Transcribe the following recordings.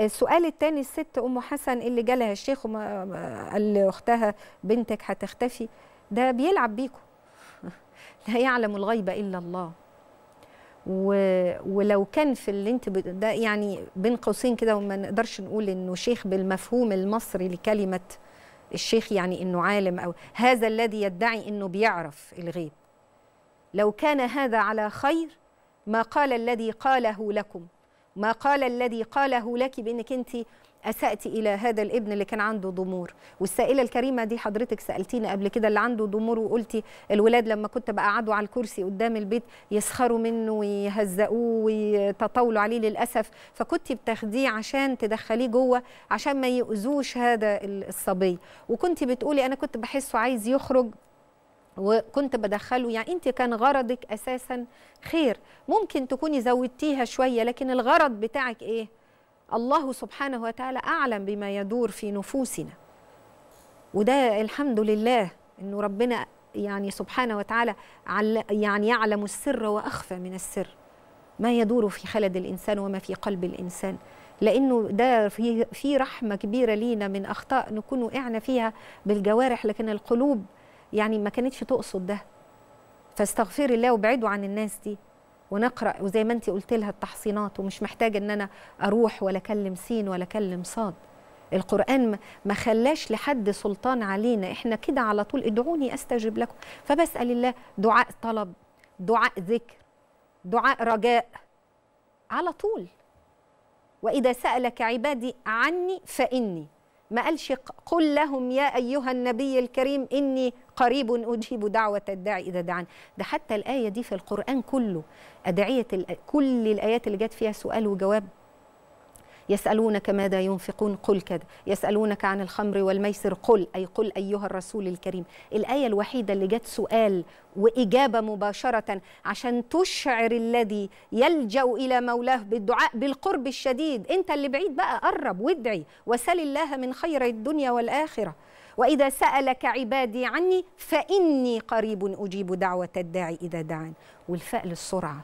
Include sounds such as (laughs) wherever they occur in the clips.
السؤال الثاني الست ام حسن اللي جالها الشيخ قال لاختها بنتك هتختفي ده بيلعب بيكم (laughs) لا يعلم الغيب الا الله و... ولو كان في اللي انت ب... ده يعني بين قوسين كده وما نقدرش نقول انه شيخ بالمفهوم المصري لكلمه الشيخ يعني انه عالم او هذا الذي يدعي انه بيعرف الغيب لو كان هذا على خير ما قال الذي قاله لكم ما قال الذي قاله لك بانك انت اسات الى هذا الابن اللي كان عنده ضمور والسائله الكريمه دي حضرتك سالتينا قبل كده اللي عنده ضمور وقلتي الولاد لما كنت بقعده على الكرسي قدام البيت يسخروا منه ويهزقوه ويتطاولوا عليه للاسف فكنت بتاخديه عشان تدخليه جوه عشان ما يؤذوش هذا الصبي وكنت بتقولي انا كنت بحسه عايز يخرج وكنت بدخله يعني انت كان غرضك اساسا خير ممكن تكوني زودتيها شويه لكن الغرض بتاعك ايه الله سبحانه وتعالى اعلم بما يدور في نفوسنا وده الحمد لله انه ربنا يعني سبحانه وتعالى يعني يعلم السر واخفى من السر ما يدور في خلد الانسان وما في قلب الانسان لانه ده في في رحمه كبيره لينا من اخطاء نكون وقعنا فيها بالجوارح لكن القلوب يعني ما كانتش تقصد ده فاستغفري الله وابعدوا عن الناس دي ونقرا وزي ما انت قلت لها التحصينات ومش محتاجه ان انا اروح ولا اكلم سين ولا اكلم صاد القرآن ما خلاش لحد سلطان علينا احنا كده على طول ادعوني استجب لكم فبسأل الله دعاء طلب دعاء ذكر دعاء رجاء على طول وإذا سألك عبادي عني فإني ما قالش قل لهم يا أيها النبي الكريم إني قريب أجيب دعوة الداعي إذا دعان ده حتى الآية دي في القرآن كله أدعية كل الآيات اللي جت فيها سؤال وجواب يسألونك ماذا ينفقون قل كذا يسألونك عن الخمر والميسر قل أي قل أيها الرسول الكريم الآية الوحيدة اللي جت سؤال وإجابة مباشرة عشان تشعر الذي يلجأ إلى مولاه بالدعاء بالقرب الشديد أنت اللي بعيد بقى قرب وادعي وسل الله من خير الدنيا والآخرة وإذا سألك عبادي عني فإني قريب أجيب دعوة الداعي إذا دعان والفأل السرعة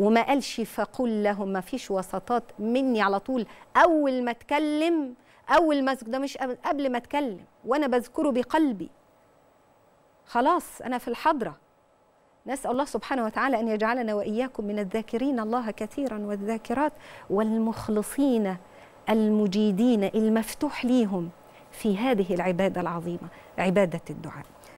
وما قالش فقل لهم ما فيش وسطات مني على طول اول ما اتكلم اول ما ده مش قبل ما اتكلم وانا بذكره بقلبي خلاص انا في الحضره نسأل الله سبحانه وتعالى أن يجعلنا وإياكم من الذاكرين الله كثيرا والذاكرات والمخلصين المجيدين المفتوح ليهم في هذه العبادة العظيمة عبادة الدعاء